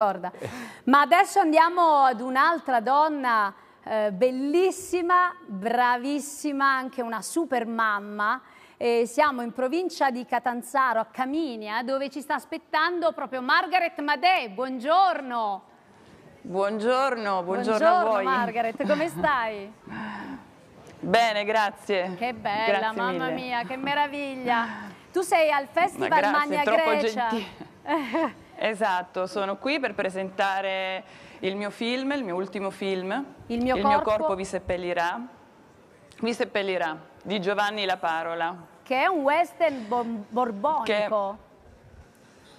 Eh. Ma adesso andiamo ad un'altra donna eh, bellissima, bravissima, anche una super mamma. E siamo in provincia di Catanzaro, a Caminia, eh, dove ci sta aspettando proprio Margaret Madè. Buongiorno. Buongiorno, buongiorno, buongiorno a voi. Margaret, come stai? Bene, grazie. Che bella, grazie mamma mille. mia, che meraviglia. Tu sei al Festival Ma grazie, Magna Grecia. Esatto, sono qui per presentare il mio film, il mio ultimo film, Il mio, il corpo... mio corpo vi seppellirà, vi seppellirà, di Giovanni La Parola. Che è un western borbonico.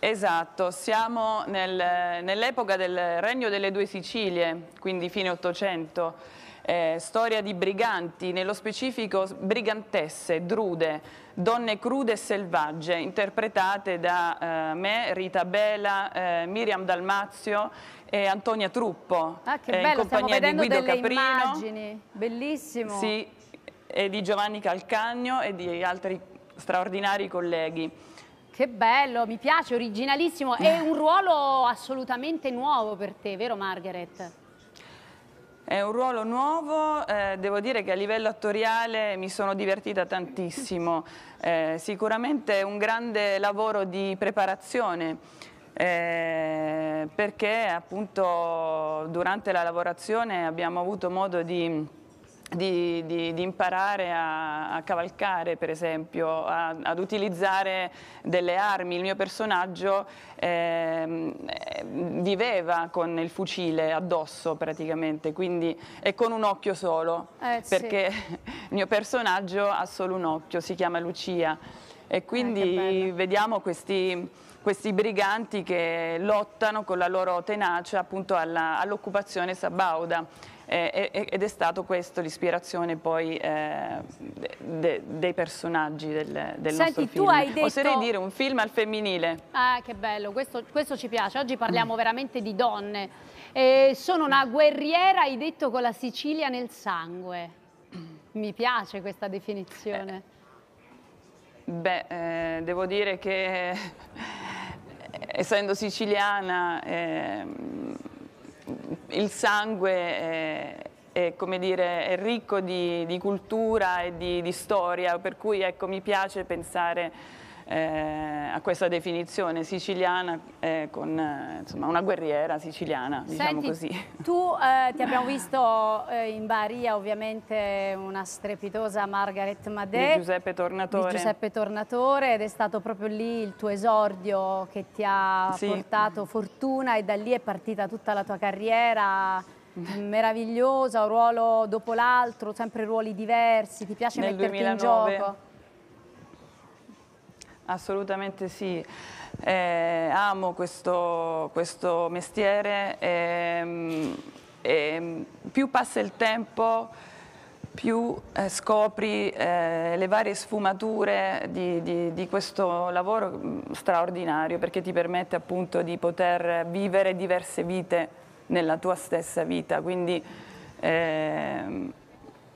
Che... Esatto, siamo nel, nell'epoca del Regno delle Due Sicilie, quindi fine Ottocento eh, storia di briganti, nello specifico brigantesse, drude, donne crude e selvagge, interpretate da eh, me, Rita Bela, eh, Miriam Dalmazio e Antonia Truppo, ah, che eh, bello, in compagnia di Guido Caprino. Immagini. Bellissimo. Sì, e di Giovanni Calcagno e di altri straordinari colleghi. Che bello, mi piace, originalissimo. È un ruolo assolutamente nuovo per te, vero Margaret? È un ruolo nuovo, eh, devo dire che a livello attoriale mi sono divertita tantissimo, eh, sicuramente un grande lavoro di preparazione. Eh, perché appunto durante la lavorazione abbiamo avuto modo di di, di, di, imparare a, a, cavalcare, per esempio, a, ad utilizzare delle armi. Il mio personaggio ehm, eh, viveva con il fucile addosso praticamente, quindi, e con un occhio solo, eh, perché sì. il mio personaggio ha solo un occhio, si chiama Lucia. E eh, quindi eh, vediamo questi, questi, briganti che lottano con la loro tenacia appunto all'occupazione sabauda eh, ed è stato questo l'ispirazione poi eh, de, dei personaggi del, del Senti, nostro film. Tu hai detto... Oserei dire un film al femminile. Ah, che bello, questo, questo ci piace. Oggi parliamo mm. veramente di donne. Eh, sono una guerriera, hai detto, con la Sicilia nel sangue. Mi piace questa definizione. Eh, beh, eh, devo dire che eh, essendo siciliana ehm, il sangue è, è, dire, è ricco di, di, cultura e di, di storia, per cui ecco, mi piace pensare eh, a questa definizione siciliana eh, con eh, insomma, una guerriera siciliana, diciamo Senti, così. Tu eh, ti abbiamo visto eh, in Baria ovviamente una strepitosa Margaret Madè. Di Giuseppe Tornatore. Di Giuseppe Tornatore ed è stato proprio lì il tuo esordio che ti ha sì. portato fortuna e da lì è partita tutta la tua carriera meravigliosa, un ruolo dopo l'altro, sempre ruoli diversi, ti piace Nel metterti 2009. in gioco? Assolutamente sì, eh, amo questo, questo mestiere, e, ehm, e ehm, più passa il tempo più eh, scopri eh, le varie sfumature di, di, di, questo lavoro mm, straordinario perché ti permette appunto di poter vivere diverse vite nella tua stessa vita, quindi ehm,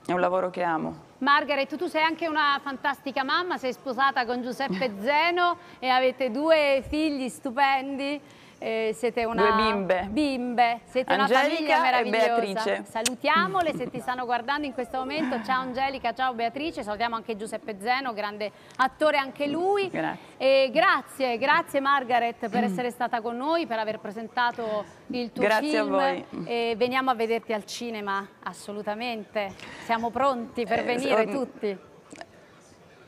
è un lavoro che amo. Margaret, tu sei anche una fantastica mamma, sei sposata con Giuseppe Zeno e avete due figli stupendi eh, siete una... Due bimbe. Bimbe, siete Angelica una famiglia meravigliosa. Beatrice. Salutiamole se ti stanno guardando in questo momento. Ciao Angelica, ciao Beatrice. Salutiamo anche Giuseppe Zeno, grande attore anche lui. Grazie. E grazie, grazie Margaret per essere stata con noi, per aver presentato il tuo grazie film. Grazie a voi. E veniamo a vederti al cinema, assolutamente. Siamo pronti per eh, venire sono... tutti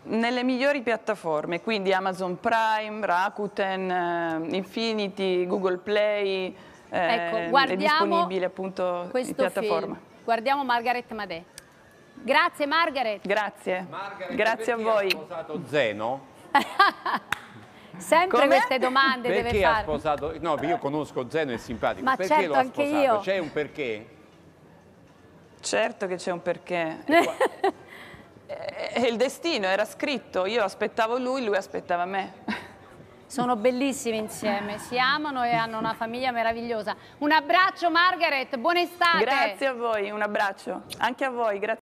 nelle migliori piattaforme, quindi Amazon Prime, Rakuten, eh, Infinity, Google Play, ecco, ehm, è disponibile appunto in piattaforma. Film. Guardiamo Margaret Madè. Grazie Margaret. Grazie. Margaret, Grazie a voi. Ha sposato Zeno? Sempre Come? queste domande perché deve fare. Sposato... No, io conosco Zeno, è simpatico. Ma perché certo, lo ha sposato? C'è un perché? Certo che c'è un perché. è eh, eh, il destino, era scritto, io aspettavo lui, lui aspettava me. Sono bellissimi insieme, si amano e hanno una famiglia meravigliosa. Un abbraccio Margaret, buon estate! Grazie a voi, un abbraccio, anche a voi, grazie.